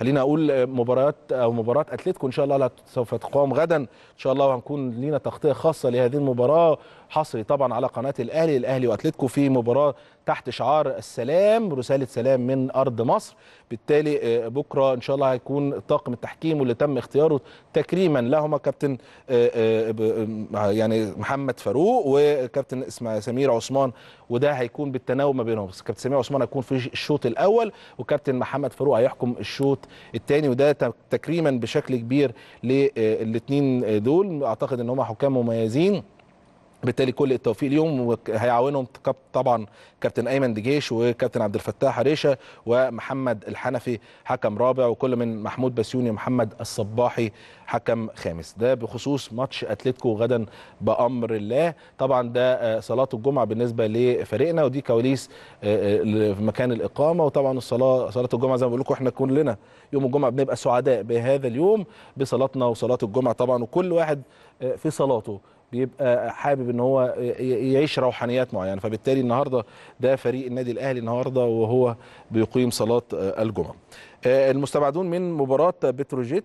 خلينا اقول آه، مباريات او مباراه اتلتيكو ان شاء الله سوف تقام غدا ان شاء الله هنكون لينا تغطيه خاصه لهذه المباراه حصري طبعا على قناه الاهلي الاهلي واتلتيكو في مباراه تحت شعار السلام رساله سلام من ارض مصر بالتالي آه، بكره ان شاء الله هيكون طاقم التحكيم واللي تم اختياره تكريما لهما كابتن آه، آه، يعني محمد فاروق وكابتن سمير عثمان وده هيكون بالتناوب ما بينهم كابتن سمير عثمان هيكون في الشوط الاول وكابتن محمد فاروق هيحكم الشوط الثاني وده تكريما بشكل كبير للاثنين دول اعتقد ان هم حكام مميزين بالتالي كل التوفيق ليهم وهيعاونهم طبعا كابتن ايمن دجيش وكابتن عبد الفتاح ريشه ومحمد الحنفي حكم رابع وكل من محمود بسيوني ومحمد الصباحي حكم خامس ده بخصوص ماتش اتلتيكو غدا بامر الله طبعا ده آه، صلاه الجمعه بالنسبه لفريقنا ودي كواليس آه، آه، في مكان الاقامه وطبعا الصلاه صلاه الجمعه زي ما بقول لكم احنا كلنا يوم الجمعه بنبقى سعداء بهذا اليوم بصلاتنا وصلاه الجمعه طبعا وكل واحد في صلاته بيبقى حابب ان هو يعيش روحانيات معينه فبالتالي النهارده ده فريق النادي الاهلي النهارده وهو بيقيم صلاه الجمعه آه، المستبعدون من مباراه بتروجيت